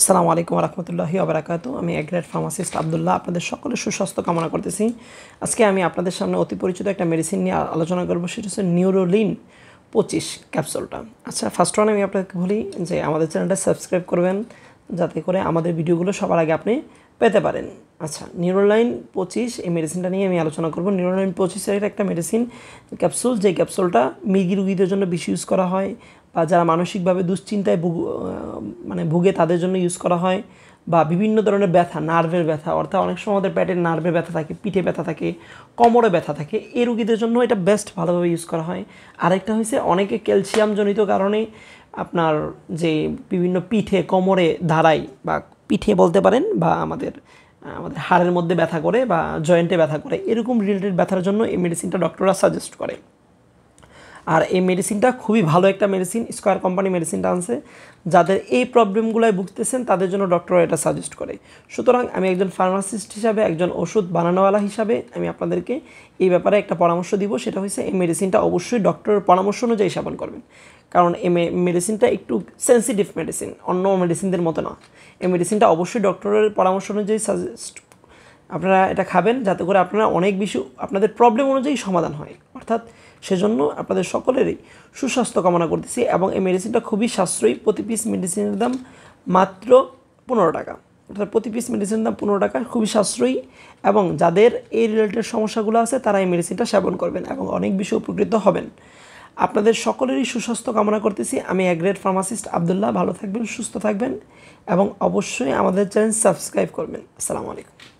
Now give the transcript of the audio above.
আসসালামু আলাইকুম রহমতুল্লাহ আবরাকাত আমি এগ্রেট ফার্মাসিস্ট আবদুল্লাহ আপনাদের সকলের সুস্বাস্থ্য কামনা করতেছি আজকে আমি আপনাদের সামনে অতি পরিচিত একটা মেডিসিন নিয়ে আলোচনা করবো সেটা হচ্ছে নিউরোলিন পঁচিশ ক্যাপসুলটা আচ্ছা ফার্স্ট ওয়ান আমি আপনাকে বলি যে আমাদের চ্যানেলটা সাবস্ক্রাইব করবেন যাতে করে আমাদের ভিডিওগুলো সবার আগে আপনি পেতে পারেন আচ্ছা নিউরোলাইন পঁচিশ এই মেডিসিনটা নিয়ে আমি আলোচনা করবো নিউরোলাইন পঁচিশের একটা মেডিসিন ক্যাপসুল যে ক্যাপসুলটা মিগি রুগীদের জন্য বেশি ইউজ করা হয় বা যারা মানসিকভাবে দুশ্চিন্তায় ভুগ মানে ভুগে তাদের জন্য ইউজ করা হয় বা বিভিন্ন ধরনের ব্যথা নার্ভের ব্যথা অর্থাৎ অনেক সময় আমাদের প্যাটের নার্ভের ব্যথা থাকে পিঠে ব্যথা থাকে কোমরে ব্যথা থাকে এই রুগীদের জন্য এটা বেস্ট ভালোভাবে ইউজ করা হয় আরেকটা হয়েছে অনেকে ক্যালসিয়ামজনিত কারণে আপনার যে বিভিন্ন পিঠে কোমরে ধারায় বা পিঠে বলতে পারেন বা আমাদের আমাদের হাড়ের মধ্যে ব্যথা করে বা জয়েন্টে ব্যথা করে এরকম রিলেটেড ব্যথার জন্য এই মেডিসিনটা ডক্টররা সাজেস্ট করে আর এই মেডিসিনটা খুবই ভালো একটা মেডিসিন স্কোয়ার কোম্পানি মেডিসিনটা আনছে যাদের এই প্রবলেমগুলোয় ভুগতেছেন তাদের জন্য ডক্টর এটা সাজেস্ট করে সুতরাং আমি একজন ফার্মাসিস্ট হিসাবে একজন ওষুধ বানানোওয়ালা হিসাবে আমি আপনাদেরকে এই ব্যাপারে একটা পরামর্শ দিব সেটা হচ্ছে এই মেডিসিনটা অবশ্যই ডক্টরের পরামর্শ অনুযায়ী সেবন করবেন কারণ এই মেডিসিনটা একটু সেন্সিটিভ মেডিসিন অন্য মেডিসিনদের মতো না এই মেডিসিনটা অবশ্যই ডক্টরের পরামর্শ অনুযায়ী সাজেস্ট আপনারা এটা খাবেন যাতে করে আপনারা অনেক বেশি আপনাদের প্রবলেম অনুযায়ী সমাধান হয় অর্থাৎ সেজন্য আপনাদের সকলেরই সুস্বাস্থ্য কামনা করতেছি এবং এই মেডিসিনটা খুবই সাশ্রয়ী প্রতি পিস মেডিসিনের দাম মাত্র পনেরো টাকা অর্থাৎ প্রতি পিস মেডিসিনের দাম পনেরো টাকা খুবই সাশ্রয়ী এবং যাদের এই রিলেটেড সমস্যাগুলো আছে তারা এই মেডিসিনটা সেবন করবেন এবং অনেক বেশি উপকৃত হবেন আপনাদের সকলেরই সুস্বাস্থ্য কামনা করতেছি আমি অ্যাগ্রেড ফার্মাসিস্ট আবদুল্লাহ ভালো থাকবেন সুস্থ থাকবেন এবং অবশ্যই আমাদের চ্যানেল সাবস্ক্রাইব করবেন আসসালামু আলাইকুম